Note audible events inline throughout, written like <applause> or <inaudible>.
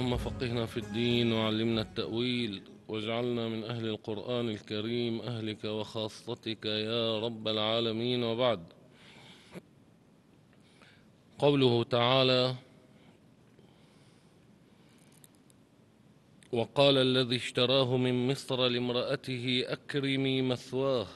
اللهم فقهنا في الدين وعلمنا التأويل واجعلنا من أهل القرآن الكريم أهلك وخاصتك يا رب العالمين وبعد قوله تعالى وقال الذي اشتراه من مصر لامرأته أكرمي مثواه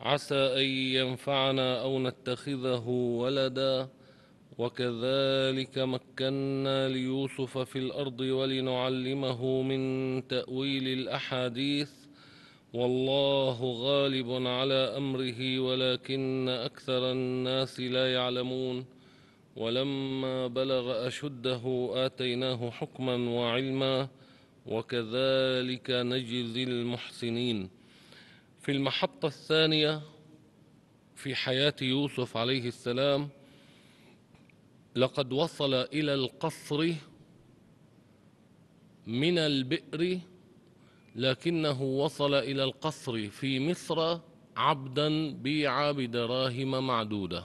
عسى أن ينفعنا أو نتخذه ولداً وكذلك مكنا ليوسف في الارض ولنعلمه من تاويل الاحاديث والله غالب على امره ولكن اكثر الناس لا يعلمون ولما بلغ اشده اتيناه حكما وعلما وكذلك نجزي المحسنين في المحطه الثانيه في حياه يوسف عليه السلام لقد وصل إلى القصر من البئر لكنه وصل إلى القصر في مصر عبدا بيع بدراهم معدودة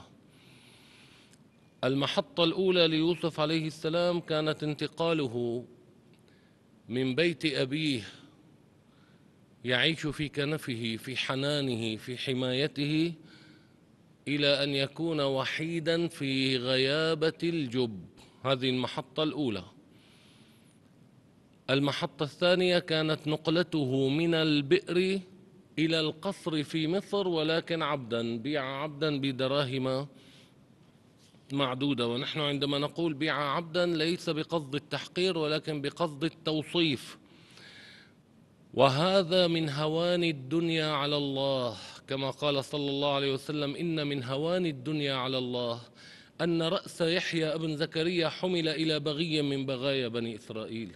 المحطة الأولى ليوسف عليه السلام كانت انتقاله من بيت أبيه يعيش في كنفه في حنانه في حمايته إلى أن يكون وحيدا في غيابة الجب هذه المحطة الأولى المحطة الثانية كانت نقلته من البئر إلى القصر في مصر ولكن عبدا بيع عبدا بدراهم معدودة ونحن عندما نقول بيع عبدا ليس بقصد التحقير ولكن بقصد التوصيف وهذا من هوان الدنيا على الله كما قال صلى الله عليه وسلم إن من هوان الدنيا على الله أن رأس يحيى ابن زكريا حمل إلى بغي من بغايا بني إسرائيل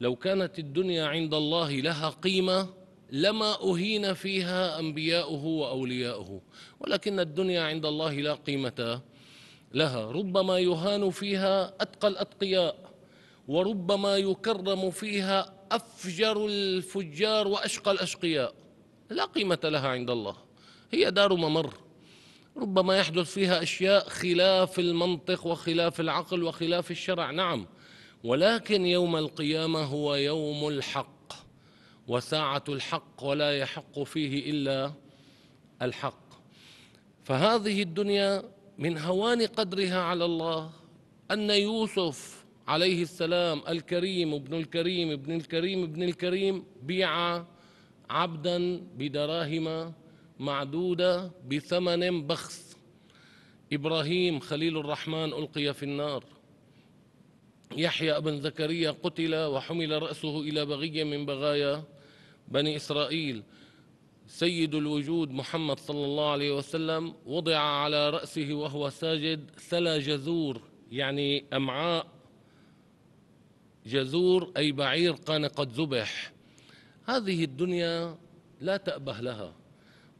لو كانت الدنيا عند الله لها قيمة لما أهين فيها أنبياؤه وأولياؤه ولكن الدنيا عند الله لا قيمة لها ربما يهان فيها أتقى الأتقياء وربما يكرم فيها أفجر الفجار وأشقى الأشقياء لا قيمة لها عند الله هي دار ممر ربما يحدث فيها أشياء خلاف المنطق وخلاف العقل وخلاف الشرع نعم ولكن يوم القيامة هو يوم الحق وساعة الحق ولا يحق فيه إلا الحق فهذه الدنيا من هوان قدرها على الله أن يوسف عليه السلام الكريم ابن الكريم ابن الكريم ابن الكريم بيع عبدا بدراهم معدودة بثمن بخس إبراهيم خليل الرحمن ألقي في النار يحيى بن زكريا قتل وحمل رأسه إلى بغية من بغايا بني إسرائيل سيد الوجود محمد صلى الله عليه وسلم وضع على رأسه وهو ساجد ثلا جذور يعني أمعاء جذور أي بعير كان قد ذبح هذه الدنيا لا تأبه لها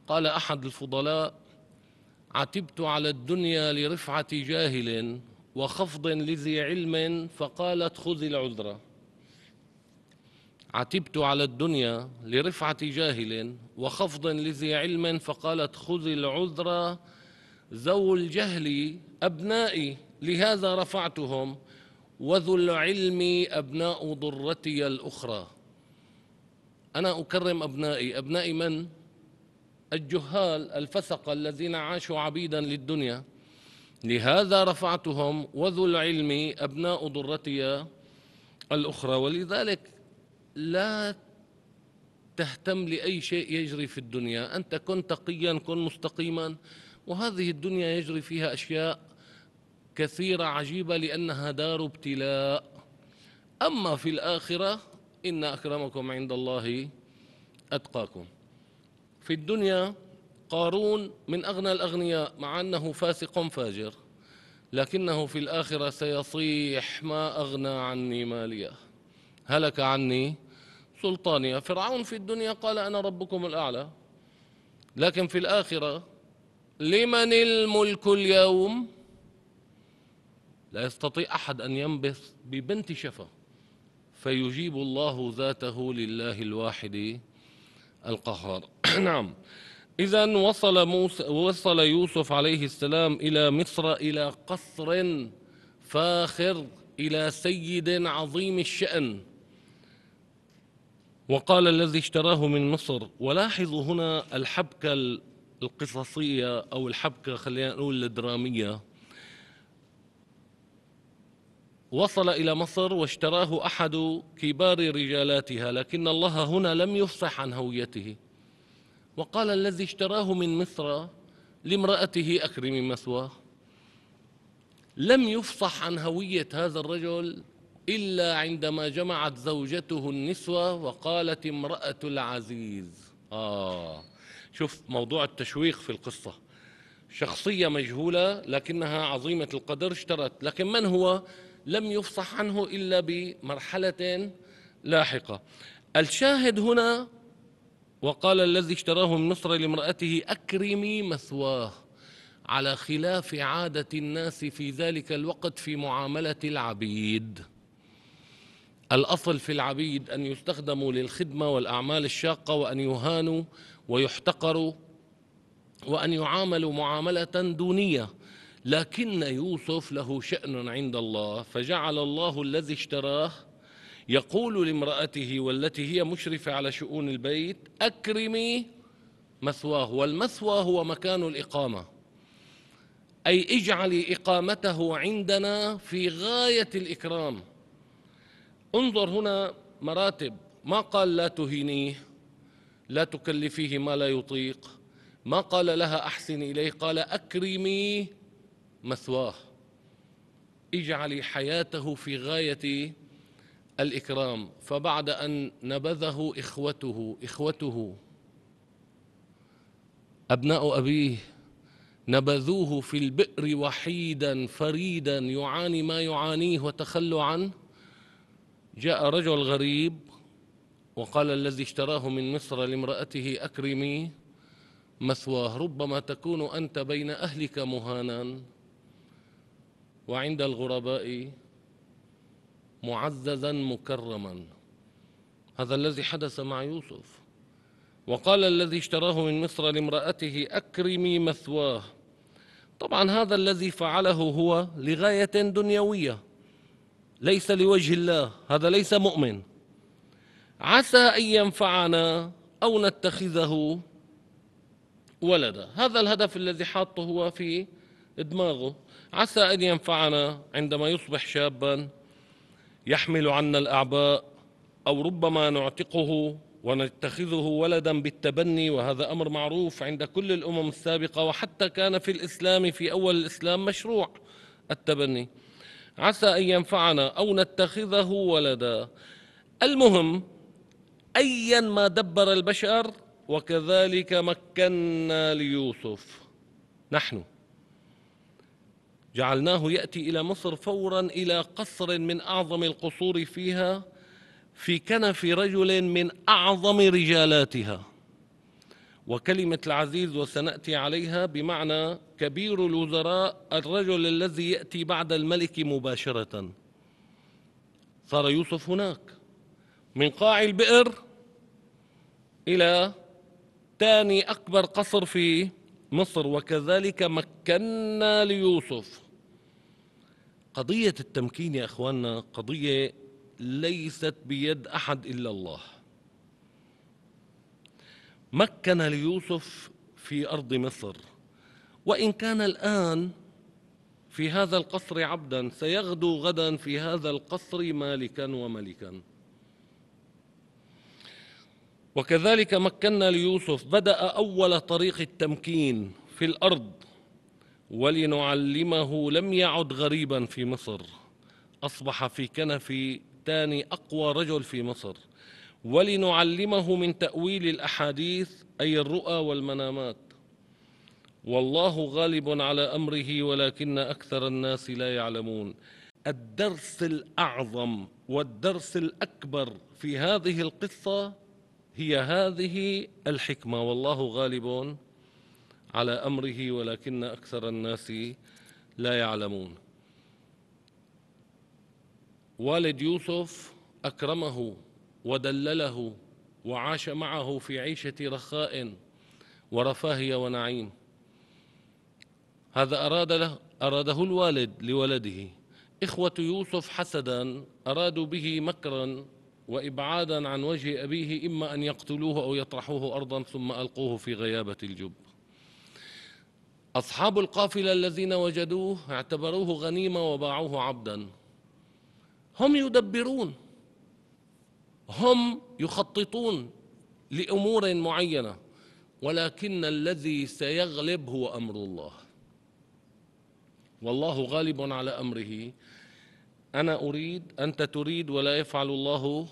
قال أحد الفضلاء عتبت على الدنيا لرفعة جاهل وخفض لذي علم فقالت خذ العذرة عتبت على الدنيا لرفعة جاهل وخفض لذي علم فقالت خذ العذرة ذو الجهل أبنائي لهذا رفعتهم وذو العلم أبناء ضرتي الأخرى أنا أكرم أبنائي أبنائي من؟ الجهال الفسقة الذين عاشوا عبيدا للدنيا لهذا رفعتهم وذو العلم أبناء ضرتي الأخرى ولذلك لا تهتم لأي شيء يجري في الدنيا أنت كن تقيا كن مستقيما وهذه الدنيا يجري فيها أشياء كثيرة عجيبة لأنها دار ابتلاء أما في الآخرة إن أكرمكم عند الله أتقاكم في الدنيا قارون من أغنى الأغنياء مع أنه فاسق فاجر لكنه في الآخرة سيصيح ما أغنى عني مالية هلك عني سلطانية فرعون في الدنيا قال أنا ربكم الأعلى لكن في الآخرة لمن الملك اليوم لا يستطيع أحد أن ينبث ببنت شفه فيجيب الله ذاته لله الواحد القهار <clears throat> نعم إذا وصل, موسى وصل يوسف عليه السلام إلى مصر إلى قصر فاخر إلى سيد عظيم الشأن وقال الذي اشتراه من مصر ولاحظوا هنا الحبكة القصصية أو الحبكة خلينا نقول الدرامية وصل إلى مصر واشتراه أحد كبار رجالاتها لكن الله هنا لم يفصح عن هويته وقال الذي اشتراه من مصر لامرأته أكرمي مثواه لم يفصح عن هوية هذا الرجل إلا عندما جمعت زوجته النسوة وقالت امرأة العزيز آه شوف موضوع التشويق في القصة شخصية مجهولة لكنها عظيمة القدر اشترت لكن من هو لم يفصح عنه إلا بمرحلة لاحقة الشاهد هنا وقال الذي اشتراه من مصر لامرأته أكرمي مثواه على خلاف عادة الناس في ذلك الوقت في معاملة العبيد الأصل في العبيد أن يستخدموا للخدمة والأعمال الشاقة وأن يهانوا ويحتقروا وأن يعاملوا معاملة دونية لكن يوسف له شأن عند الله فجعل الله الذي اشتراه يقول لامرأته والتي هي مشرفة على شؤون البيت أكرمي مثواه والمثوى هو مكان الإقامة أي اجعلي إقامته عندنا في غاية الإكرام انظر هنا مراتب ما قال لا تهينيه لا تكلفيه ما لا يطيق ما قال لها أحسن إليه قال أكرمي مثواه اجعلي حياته في غاية الإكرام فبعد أن نبذه إخوته إخوته أبناء أبيه نبذوه في البئر وحيدا فريدا يعاني ما يعانيه وتخلوا عنه جاء رجل غريب وقال الذي اشتراه من مصر لامرأته أكرمي مثواه ربما تكون أنت بين أهلك مهانا وعند الغرباء معززا مكرما هذا الذي حدث مع يوسف وقال الذي اشتراه من مصر لامرأته أكرمي مثواه طبعا هذا الذي فعله هو لغاية دنيوية ليس لوجه الله هذا ليس مؤمن عسى أن ينفعنا أو نتخذه ولدا هذا الهدف الذي حاطه هو في دماغه عسى أن ينفعنا عندما يصبح شابا يحمل عنا الأعباء أو ربما نعتقه ونتخذه ولدا بالتبني وهذا أمر معروف عند كل الأمم السابقة وحتى كان في الإسلام في أول الإسلام مشروع التبني عسى أن ينفعنا أو نتخذه ولدا المهم أيا ما دبر البشر وكذلك مكنا ليوسف نحن جعلناه ياتي الى مصر فورا الى قصر من اعظم القصور فيها في كنف رجل من اعظم رجالاتها وكلمه العزيز وسناتي عليها بمعنى كبير الوزراء الرجل الذي ياتي بعد الملك مباشره صار يوسف هناك من قاع البئر الى ثاني اكبر قصر في مصر وكذلك مكنا ليوسف قضية التمكين يا إخواننا قضية ليست بيد أحد إلا الله مكن ليوسف في أرض مصر وإن كان الآن في هذا القصر عبدا سيغدو غدا في هذا القصر مالكا وملكا وكذلك مكنا ليوسف بدأ أول طريق التمكين في الأرض ولنعلمه لم يعد غريبا في مصر أصبح في كنف ثاني أقوى رجل في مصر ولنعلمه من تأويل الأحاديث أي الرؤى والمنامات والله غالب على أمره ولكن أكثر الناس لا يعلمون الدرس الأعظم والدرس الأكبر في هذه القصة هي هذه الحكمة والله غالب على أمره ولكن أكثر الناس لا يعلمون والد يوسف أكرمه ودلله وعاش معه في عيشة رخاء ورفاهية ونعيم هذا أراد له أراده الوالد لولده إخوة يوسف حسدا أرادوا به مكرا وإبعادا عن وجه أبيه إما أن يقتلوه أو يطرحوه أرضا ثم ألقوه في غيابة الجب أصحاب القافلة الذين وجدوه اعتبروه غنيمة وباعوه عبدا هم يدبرون هم يخططون لأمور معينة ولكن الذي سيغلب هو أمر الله والله غالب على أمره أنا أريد أنت تريد ولا يفعل الله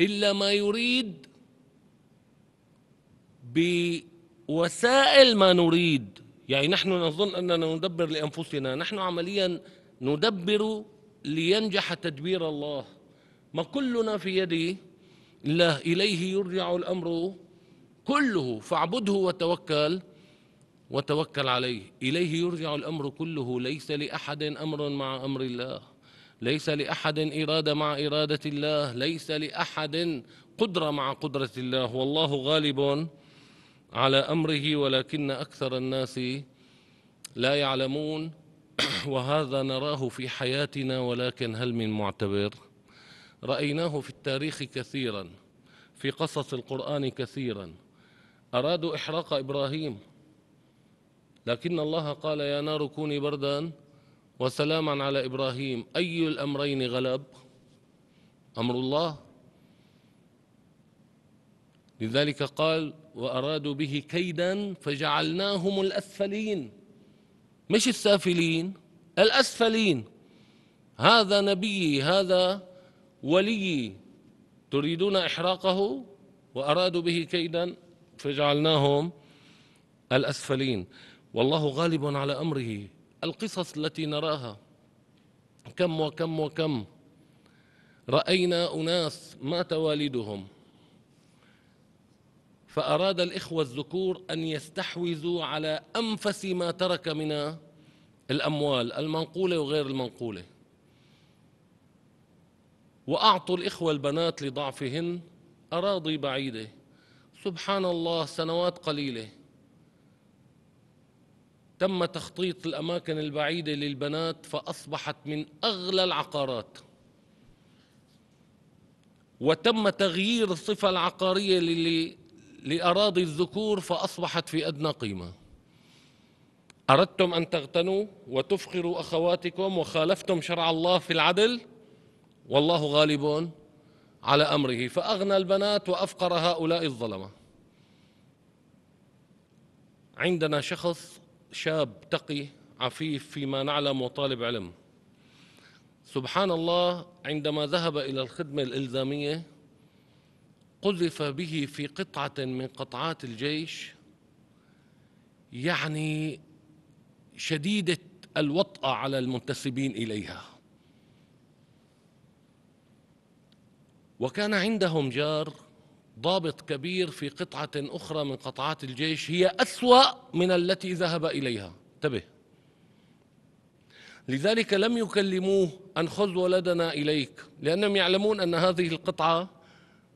إلا ما يريد بوسائل ما نريد يعني نحن نظن أننا ندبر لأنفسنا نحن عمليا ندبر لينجح تدبير الله ما كلنا في يدي الله إليه يرجع الأمر كله فاعبده وتوكل وتوكل عليه إليه يرجع الأمر كله ليس لأحد أمر مع أمر الله ليس لأحد إرادة مع إرادة الله ليس لأحد قدرة مع قدرة الله والله غالب على أمره ولكن أكثر الناس لا يعلمون <clears throat> وهذا نراه في حياتنا ولكن هل من معتبر رأيناه في التاريخ كثيرا في قصص القرآن كثيرا أرادوا إحراق إبراهيم لكن الله قال يا نار كوني بردا وسلاما على إبراهيم أي الأمرين غلب أمر الله لذلك قال وأرادوا به كيدا فجعلناهم الأسفلين مش السافلين الأسفلين هذا نبيي هذا وليي تريدون إحراقه وأرادوا به كيدا فجعلناهم الأسفلين والله غالب على أمره القصص التي نراها كم وكم وكم راينا اناس مات والدهم فاراد الاخوه الذكور ان يستحوذوا على انفس ما ترك من الاموال المنقوله وغير المنقوله واعطوا الاخوه البنات لضعفهن اراضي بعيده سبحان الله سنوات قليله تم تخطيط الأماكن البعيدة للبنات فأصبحت من أغلى العقارات وتم تغيير الصفة العقارية لأراضي الذكور فأصبحت في أدنى قيمة أردتم أن تغتنوا وتفقروا أخواتكم وخالفتم شرع الله في العدل والله غالب على أمره فأغنى البنات وأفقر هؤلاء الظلمة عندنا شخص شاب تقي عفيف فيما نعلم وطالب علم سبحان الله عندما ذهب إلى الخدمة الإلزامية قذف به في قطعة من قطعات الجيش يعني شديدة الوطأة على المنتسبين إليها وكان عندهم جار ضابط كبير في قطعة أخرى من قطعات الجيش هي أسوأ من التي ذهب إليها انتبه لذلك لم يكلموه أن خذ ولدنا إليك لأنهم يعلمون أن هذه القطعة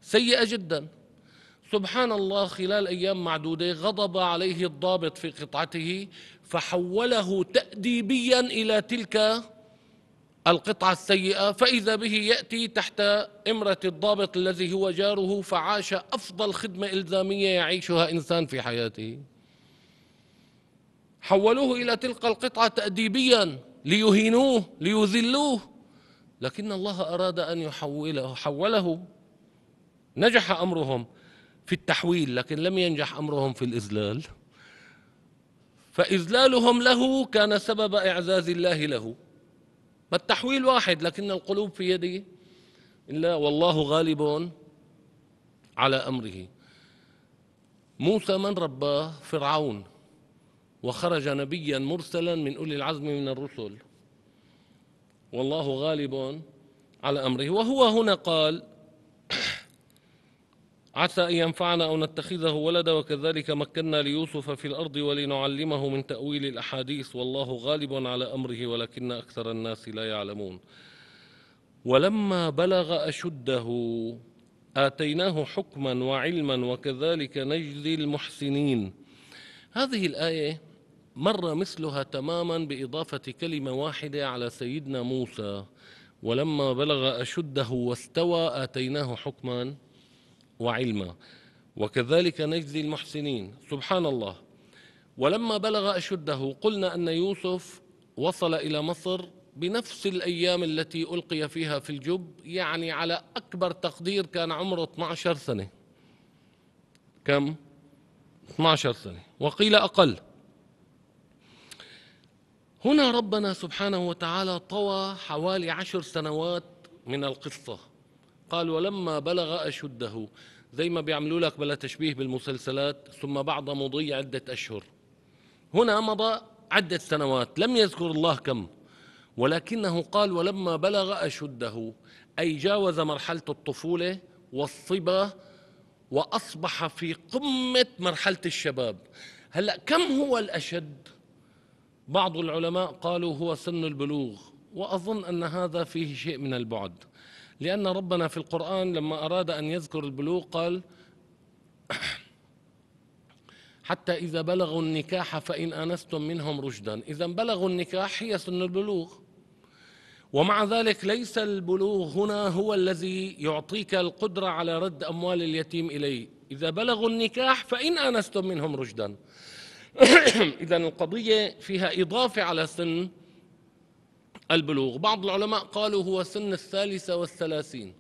سيئة جدا سبحان الله خلال أيام معدودة غضب عليه الضابط في قطعته فحوله تأديبيا إلى تلك القطعة السيئة فإذا به يأتي تحت إمرة الضابط الذي هو جاره فعاش أفضل خدمة إلزامية يعيشها إنسان في حياته حولوه إلى تلك القطعة تأديبيا ليهينوه ليذلوه لكن الله أراد أن يحوله حوله نجح أمرهم في التحويل لكن لم ينجح أمرهم في الإذلال فإذلالهم له كان سبب إعزاز الله له ما التحويل واحد لكن القلوب في يده إلا والله غالب على أمره موسى من رباه فرعون وخرج نبيا مرسلا من أولي العزم من الرسل والله غالب على أمره وهو هنا قال عسى أن ينفعنا أو نتخذه ولدا وكذلك مكنا ليوسف في الأرض ولنعلمه من تأويل الأحاديث والله غالب على أمره ولكن أكثر الناس لا يعلمون ولما بلغ أشده آتيناه حكما وعلما وكذلك نجزي المحسنين هذه الآية مر مثلها تماما بإضافة كلمة واحدة على سيدنا موسى ولما بلغ أشده واستوى آتيناه حكما وعلما وكذلك نجزي المحسنين سبحان الله ولما بلغ أشده قلنا أن يوسف وصل إلى مصر بنفس الأيام التي ألقي فيها في الجب يعني على أكبر تقدير كان عمره 12 سنة كم؟ 12 سنة وقيل أقل هنا ربنا سبحانه وتعالى طوى حوالي عشر سنوات من القصة قال ولما بلغ أشده زي ما بيعملوا لك بلا تشبيه بالمسلسلات ثم بعد مضي عدة أشهر هنا مضى عدة سنوات لم يذكر الله كم ولكنه قال ولما بلغ أشده أي جاوز مرحلة الطفولة والصبا وأصبح في قمة مرحلة الشباب هلأ كم هو الأشد؟ بعض العلماء قالوا هو سن البلوغ وأظن أن هذا فيه شيء من البعد لأن ربنا في القرآن لما أراد أن يذكر البلوغ قال حتى إذا بلغوا النكاح فإن آنستم منهم رشدا إذا بلغوا النكاح هي سن البلوغ ومع ذلك ليس البلوغ هنا هو الذي يعطيك القدرة على رد أموال اليتيم إليه إذا بلغوا النكاح فإن آنستم منهم رشدا <coughs> إذا القضية فيها إضافة على سن البلوغ بعض العلماء قالوا هو سن الثالثة والثلاثين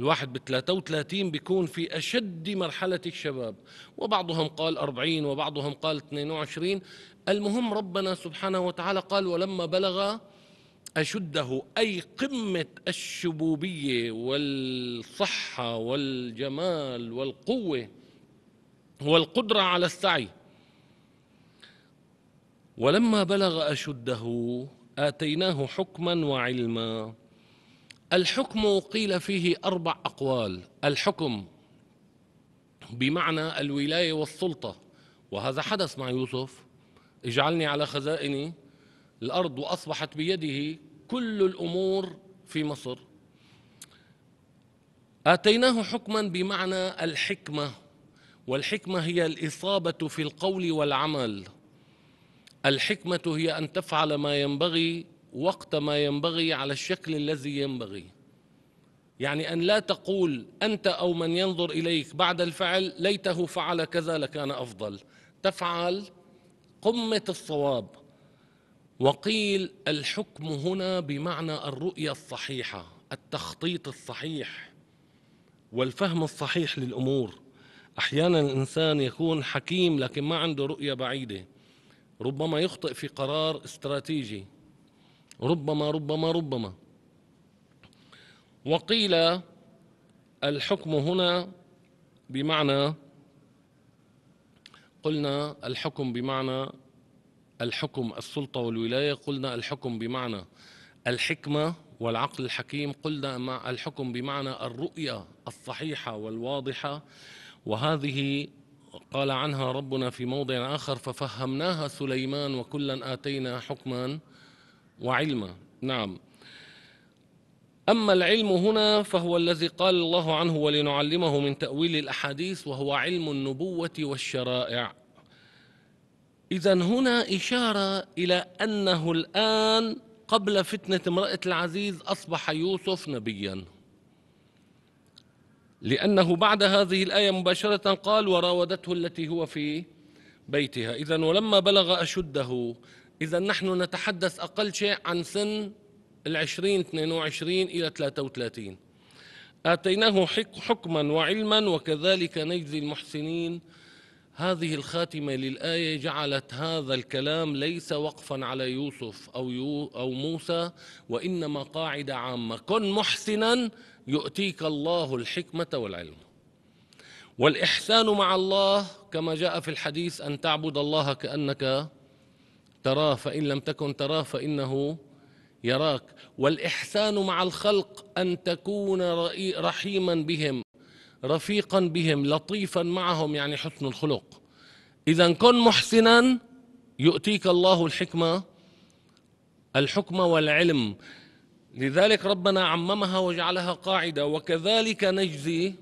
الواحد ب 33 بيكون في أشد مرحلة الشباب وبعضهم قال 40 وبعضهم قال 22 المهم ربنا سبحانه وتعالى قال ولما بلغ أشده أي قمة الشبوبية والصحة والجمال والقوة والقدرة على السعي ولما بلغ أشده آتيناه حكما وعلما الحكم قيل فيه أربع أقوال الحكم بمعنى الولاية والسلطة وهذا حدث مع يوسف اجعلني على خزائن الأرض وأصبحت بيده كل الأمور في مصر آتيناه حكما بمعنى الحكمة والحكمة هي الإصابة في القول والعمل الحكمة هي أن تفعل ما ينبغي وقت ما ينبغي على الشكل الذي ينبغي يعني أن لا تقول أنت أو من ينظر إليك بعد الفعل ليته فعل كذا لكان أفضل تفعل قمة الصواب وقيل الحكم هنا بمعنى الرؤية الصحيحة التخطيط الصحيح والفهم الصحيح للأمور أحيانا الإنسان يكون حكيم لكن ما عنده رؤية بعيدة ربما يخطئ في قرار استراتيجي ربما ربما ربما وقيل الحكم هنا بمعنى قلنا الحكم بمعنى الحكم السلطة والولاية قلنا الحكم بمعنى الحكمة والعقل الحكيم قلنا مع الحكم بمعنى الرؤية الصحيحة والواضحة وهذه قال عنها ربنا في موضع آخر ففهمناها سليمان وكلا آتينا حكما وعلما نعم أما العلم هنا فهو الذي قال الله عنه ولنعلمه من تأويل الأحاديث وهو علم النبوة والشرائع إذا هنا إشارة إلى أنه الآن قبل فتنة امرأة العزيز أصبح يوسف نبياً لأنه بعد هذه الآية مباشرة قال وراودته التي هو في بيتها إذا ولما بلغ أشده إذا نحن نتحدث أقل شيء عن سن العشرين 22 إلى 33 آتيناه حكما وعلما وكذلك نجزي المحسنين هذه الخاتمة للآية جعلت هذا الكلام ليس وقفا على يوسف أو, يو أو موسى وإنما قاعدة عامة كن محسنا يؤتيك الله الحكمة والعلم والإحسان مع الله كما جاء في الحديث أن تعبد الله كأنك تراه فإن لم تكن تراه فإنه يراك والإحسان مع الخلق أن تكون رحيما بهم رفيقا بهم لطيفا معهم يعني حسن الخلق إذا كن محسنا يؤتيك الله الحكمة الحكمة والعلم لذلك ربنا عممها وجعلها قاعده وكذلك نجزي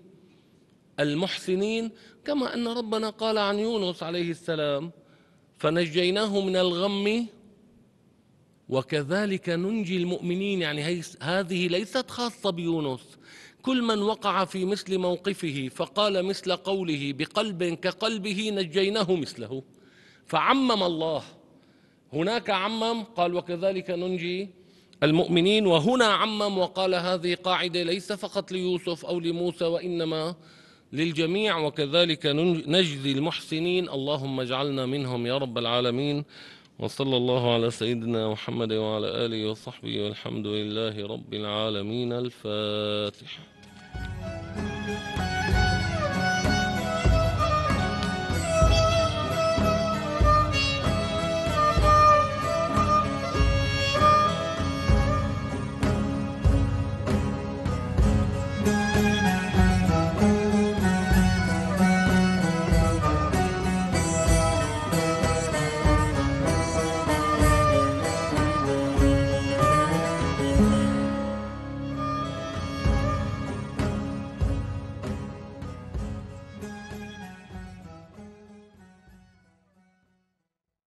المحسنين كما ان ربنا قال عن يونس عليه السلام فنجيناه من الغم وكذلك ننجي المؤمنين يعني هذه ليست خاصه بيونس كل من وقع في مثل موقفه فقال مثل قوله بقلب كقلبه نجيناه مثله فعمم الله هناك عمم قال وكذلك ننجي المؤمنين وهنا عمم وقال هذه قاعدة ليس فقط ليوسف أو لموسى وإنما للجميع وكذلك نجزي المحسنين اللهم اجعلنا منهم يا رب العالمين وصلى الله على سيدنا محمد وعلى آله وصحبه والحمد لله رب العالمين الفاتحة